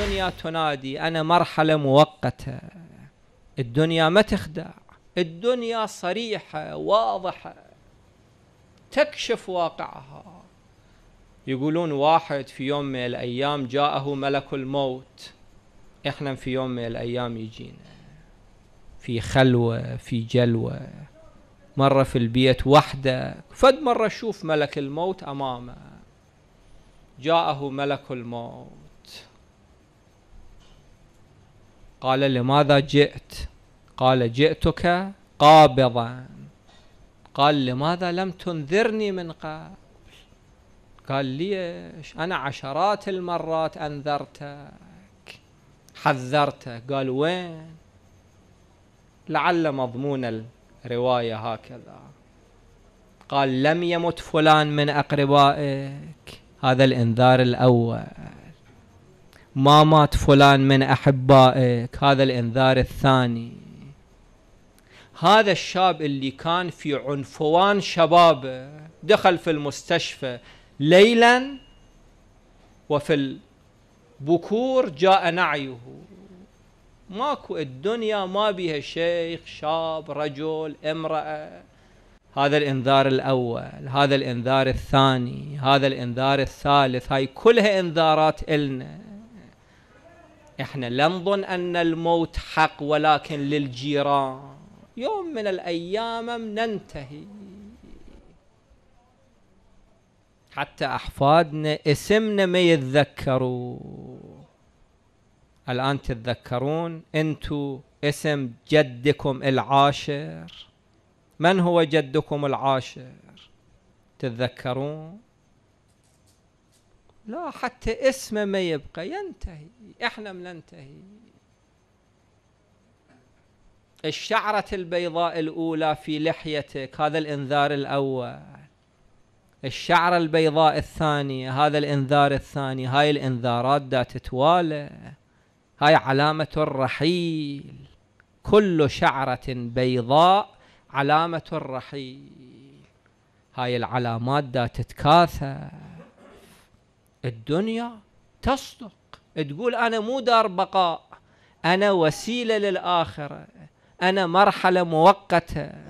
الدنيا تنادي أنا مرحلة مؤقتة الدنيا ما تخدع الدنيا صريحة واضحة تكشف واقعها يقولون واحد في يوم من الأيام جاءه ملك الموت احنا في يوم من الأيام يجينا في خلوة في جلوة مرة في البيت وحده فد مرة شوف ملك الموت أمامه جاءه ملك الموت قال لماذا جئت قال جئتك قابضا قال لماذا لم تنذرني من قبل قال ليش أنا عشرات المرات أنذرتك حذرتك قال وين لعل مضمون الرواية هكذا قال لم يمت فلان من أقربائك هذا الإنذار الأول ما مات فلان من احبائك هذا الانذار الثاني هذا الشاب اللي كان في عنفوان شبابه دخل في المستشفى ليلا وفي البكور جاء نعيه ماكو الدنيا ما بها شيخ شاب رجل امرأة هذا الانذار الاول هذا الانذار الثاني هذا الانذار الثالث هاي كلها انذارات النا احنا لا نظن ان الموت حق ولكن للجيران يوم من الايام ننتهي حتى احفادنا اسمنا ما يتذكروا الان تتذكرون انتو اسم جدكم العاشر من هو جدكم العاشر تتذكرون لا حتى اسمه ما يبقى ينتهي احنا بننتهي الشعرة البيضاء الأولى في لحيتك هذا الإنذار الأول الشعرة البيضاء الثانية هذا الإنذار الثاني هاي الإنذارات دا تتوالى هاي علامة الرحيل كل شعرة بيضاء علامة الرحيل هاي العلامات دا تتكاثر الدنيا تصدق تقول أنا مو دار بقاء أنا وسيلة للآخرة أنا مرحلة مؤقتة